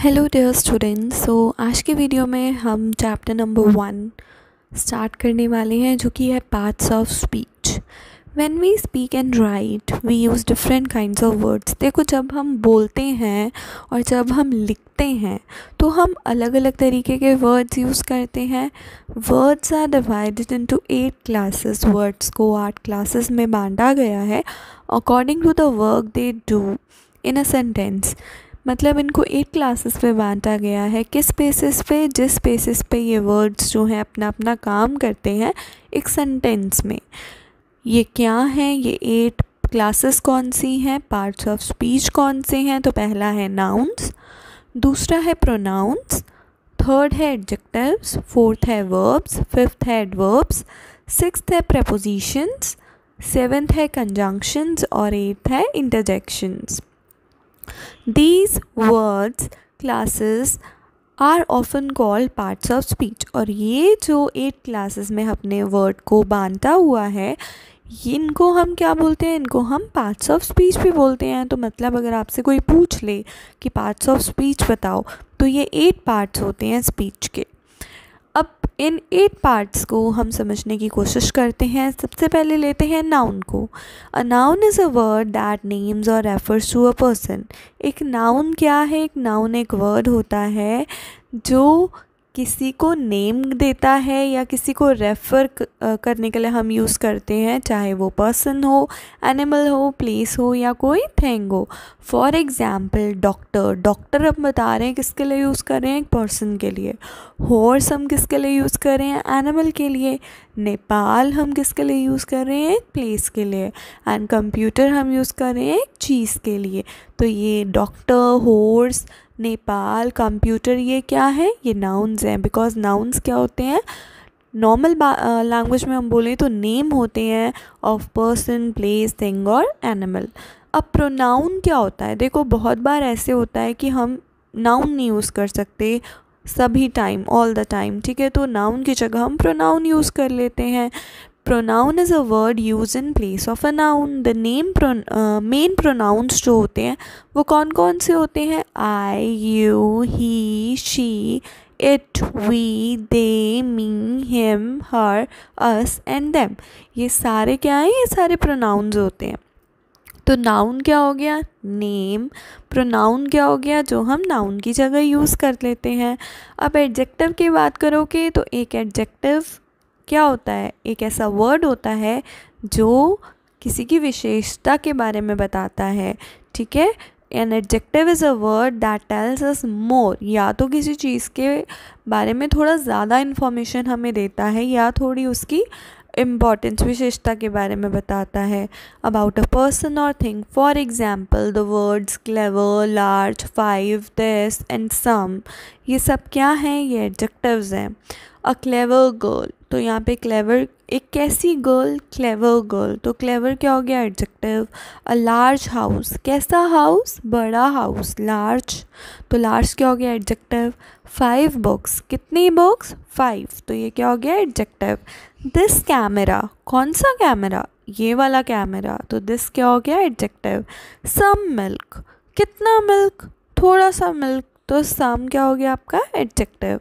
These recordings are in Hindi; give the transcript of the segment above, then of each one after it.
हेलो डियर स्टूडेंट्स सो आज के वीडियो में हम चैप्टर नंबर वन स्टार्ट करने वाले हैं जो कि है parts of speech when we speak and write we use different kinds of words देखो जब हम बोलते हैं और जब हम लिखते हैं तो हम अलग अलग तरीके के वर्ड्स यूज़ करते हैं words are divided into eight classes words को आठ क्लासेस में बांटा गया है according to the work they do in a sentence मतलब इनको एट क्लासेस में बांटा गया है किस बेसिस पे जिस बेसिस पे ये वर्ड्स जो हैं अपना अपना काम करते हैं एक सेंटेंस में ये क्या है ये एट क्लासेस कौन सी हैं पार्ट्स ऑफ स्पीच कौन से हैं तो पहला है नाउन्स दूसरा है प्रोनाउंस थर्ड है एडजेक्टिव्स फोर्थ है वर्ब्स फिफ्थ है एडवर्ब्स सिक्स है प्रपोजिशंस सेवेंथ है कंजंक्शंस और एट्थ है interjections These words classes are often called parts of speech और ये जो एट क्लासेस में अपने वर्ड को बांधता हुआ है इनको हम क्या बोलते हैं इनको हम पार्ट्स ऑफ स्पीच भी बोलते हैं तो मतलब अगर आपसे कोई पूछ ले कि पार्ट्स ऑफ स्पीच बताओ तो ये एट पार्ट्स होते हैं स्पीच के इन एट पार्ट्स को हम समझने की कोशिश करते हैं सबसे पहले लेते हैं नाउन को a noun is a word that names और रेफर्स टू अ पर्सन एक नाउन क्या है एक नाउन एक वर्ड होता है जो किसी को नेम देता है या किसी को रेफ़र करने के लिए हम यूज़ करते हैं चाहे वो पर्सन हो एनिमल हो प्लेस हो या कोई थिंग हो फॉर एग्ज़ाम्पल डॉक्टर डॉक्टर हम बता रहे हैं किसके लिए यूज़ कर रहे हैं एक पर्सन के लिए हॉर्स हम किसके लिए यूज़ कर रहे हैं एनिमल के लिए नेपाल हम किसके लिए यूज़ कर रहे हैं एक प्लेस के लिए एंड कंप्यूटर हम यूज़ कर रहे हैं एक चीज़ के लिए तो ये डॉक्टर हॉर्स नेपाल कंप्यूटर ये क्या है ये नाउन्स हैं बिकॉज नाउन्स क्या होते हैं नॉर्मल लैंग्वेज में हम बोलें तो नेम होते हैं ऑफ पर्सन प्लेस थिंग और एनिमल अब प्रोनाउन क्या होता है देखो बहुत बार ऐसे होता है कि हम नाउन नहीं यूज़ कर सकते सभी टाइम ऑल द टाइम ठीक है तो नाउन की जगह हम प्रोनाउन यूज़ कर लेते हैं pronoun is a word use in place of a noun the name main pronouns जो होते हैं वो कौन कौन से होते हैं I you he she it we they me him her us and them ये सारे क्या हैं ये सारे प्रोनाउंस होते हैं तो नाउन क्या हो गया नेम प्रोनाउन क्या हो गया जो हम नाउन की जगह यूज़ कर लेते हैं अब एडजेक्टिव की बात करोगे तो एक एडजेक्टिव क्या होता है एक ऐसा वर्ड होता है जो किसी की विशेषता के बारे में बताता है ठीक है an adjective is a word that tells us more या तो किसी चीज़ के बारे में थोड़ा ज़्यादा इन्फॉर्मेशन हमें देता है या थोड़ी उसकी इम्पॉर्टेंस विशेषता के बारे में बताता है अबाउट अ पर्सन और thing for example the words clever large five this and some ये सब क्या हैं ये एडजेक्टिव हैं अ क्लेवर गर्ल तो यहाँ पे क्लेवर एक कैसी गर्ल क्लेवर गर्ल तो क्लेवर क्या हो गया एडजेक्टिव अ लार्ज हाउस कैसा हाउस बड़ा हाउस लार्ज तो लार्ज क्या हो गया एडजेक्टिव फाइव बुक्स कितनी बुक्स फाइव तो ये क्या हो गया एडजेक्टिव दिस कैमरा कौन सा कैमरा ये वाला कैमरा तो दिस क्या हो गया एडजेक्टिव सम मिल्क कितना मिल्क थोड़ा सा मिल्क तो सम क्या हो गया आपका एडजेक्टिव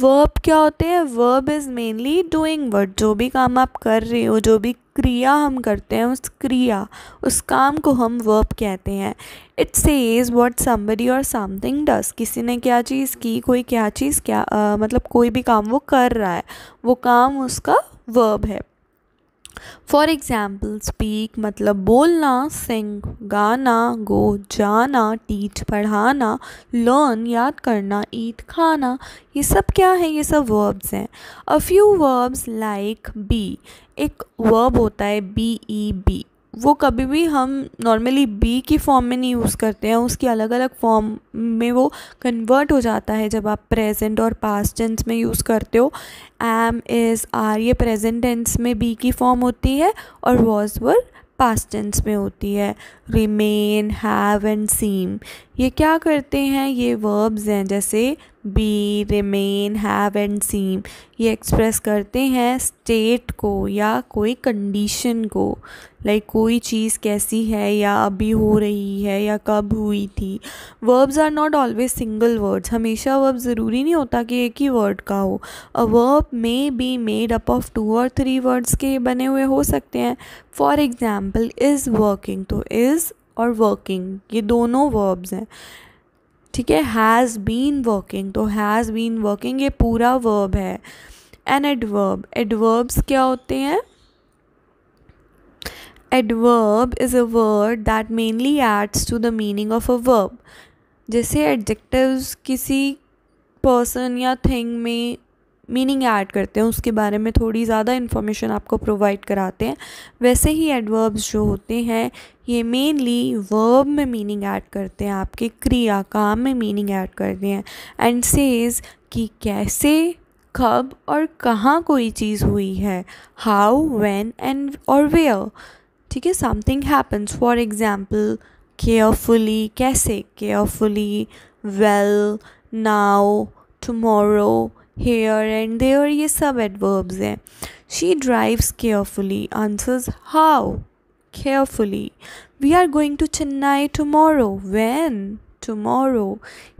वर्ब क्या होते हैं verb is mainly doing word जो भी काम आप कर रहे हो जो भी क्रिया हम करते हैं उस क्रिया उस काम को हम वर्ब कहते हैं इट सेज वॉट समबडी और समथिंग डस किसी ने क्या चीज़ की कोई क्या चीज़ क्या आ, मतलब कोई भी काम वो कर रहा है वो काम उसका वर्ब है फॉर एग्ज़ाम्पल स्पीक मतलब बोलना सिंग गाना गो जाना टीच पढ़ाना लर्न याद करना ईट खाना ये सब क्या है ये सब वर्ब्स हैं a few verbs like be एक वर्ब होता है बी ई बी वो कभी भी हम नॉर्मली बी की फॉर्म में नहीं यूज़ करते हैं उसकी अलग अलग फॉर्म में वो कन्वर्ट हो जाता है जब आप प्रेजेंट और पास्ट टेंस में यूज़ करते हो एम इज़ आर ये प्रेजेंट टेंस में बी की फॉर्म होती है और वॉज वर पास्ट टेंस में होती है रिमेन हैव एंड सीम ये क्या करते हैं ये वर्ब्स हैं जैसे be remain have and seem ये एक्सप्रेस करते हैं स्टेट को या कोई कंडीशन को लाइक like कोई चीज़ कैसी है या अभी हो रही है या कब हुई थी verbs are not always single words हमेशा वर्ब ज़रूरी नहीं होता कि एक ही वर्ड का हो a verb may be made up of two और थ्री वर्ड्स के बने हुए हो सकते हैं फॉर एग्ज़ाम्पल इज़ वर्किंग तो इज़ और वर्किंग ये दोनों वर्ब्स हैं ठीक है हैज़ बीन वर्किंग तो हैज़ बीन वर्किंग ये पूरा वर्ब है एन एडवर्ब एडवर्ब्स क्या होते हैं adverb is a word that mainly adds to the meaning of a verb जैसे एडजेक्टिव किसी पर्सन या थिंग में मीनिंग ऐड करते हैं उसके बारे में थोड़ी ज़्यादा इन्फॉर्मेशन आपको प्रोवाइड कराते हैं वैसे ही एडवर्ब्स जो होते हैं ये मेनली वर्ब में मीनिंग ऐड करते हैं आपके क्रिया काम में मीनिंग ऐड करते हैं एंड सेज कि कैसे कब और कहाँ कोई चीज़ हुई है हाउ वेन एंड और वेयर ठीक है something happens for example carefully कैसे carefully well now tomorrow here and there ये सब एडवर्ब्स हैं she drives carefully answers how carefully we are going to Chennai tomorrow when tomorrow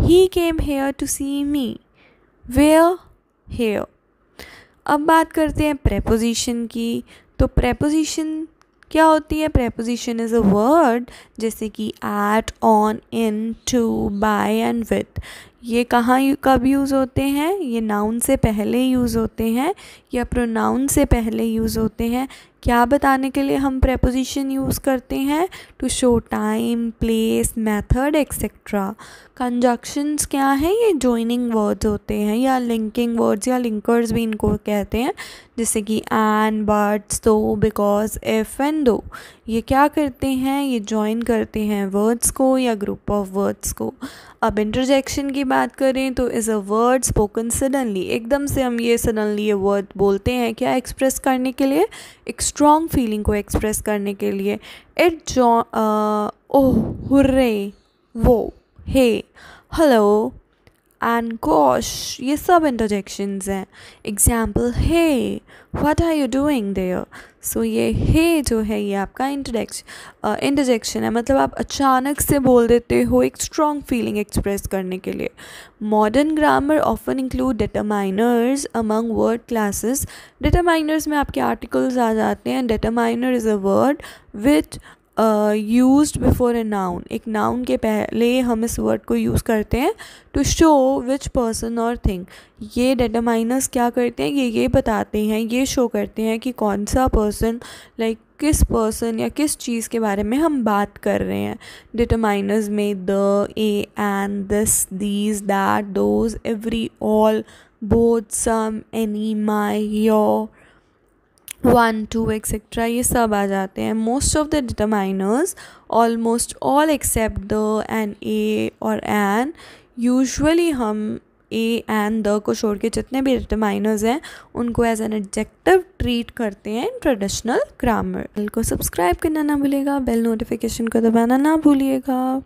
he came here to see me where here अब बात करते हैं प्रेपोजिशन की तो प्रेपोजिशन क्या होती है प्रेपोजिशन इज़ अ वर्ड जैसे कि at on in to by and with ये कहाँ कब यूज़ होते हैं ये नाउन से पहले यूज़ होते हैं या प्रोनाउन से पहले यूज़ होते हैं क्या बताने के लिए हम प्रेपोजिशन यूज़ करते हैं to show time place method etcetera conjunctions क्या हैं ये जॉइनिंग वर्ड्स होते हैं या लिंकिंग वर्ड्स या लिंकर्स भी इनको कहते हैं जैसे कि and but so because if and though ये क्या करते हैं ये जॉइन करते हैं वर्ड्स को या ग्रुप ऑफ वर्ड्स को अब इंटरजेक्शन की बात करें तो is a word spoken suddenly एकदम से हम ये सडनली ये वर्ड बोलते हैं क्या एक्सप्रेस करने के लिए एक स्ट्रॉन्ग फीलिंग को एक्सप्रेस करने के लिए इट जॉ ओह हुर्रे वो हे हेलो एंड गोश ये सब इंटरजेक्शंस हैं example hey what are you doing there so ये हे जो है ये आपका इंटरजेक्शन इंटरजेक्शन है मतलब आप अचानक से बोल देते हो एक स्ट्रॉन्ग फीलिंग एक्सप्रेस करने के लिए modern grammar often include determiners among word classes determiners में आपके आर्टिकल्स आ जाते हैं determiner is a word with use before a noun एक नाउन के पहले हम इस वर्ड को यूज़ करते हैं टू शो विच पर्सन और थिंग ये डेटामाइनस क्या करते हैं ये ये बताते हैं ये शो करते हैं कि कौन सा पर्सन लाइक like, किस पर्सन या किस चीज़ के बारे में हम बात कर रहे हैं डिटामाइनस में the a and this these that those every all both some any my your one two etcetera ये सब आ जाते हैं most of the determiners almost all except the and a और एन यूजुअली हम ए एन द को छोड़ के जितने भी डिटरमाइनर्स हैं उनको एज एन एडजेक्टिव ट्रीट करते हैं ट्रेडिशनल ग्रामर को सब्सक्राइब करना ना भूलेगा बेल नोटिफिकेशन को दबाना ना भूलिएगा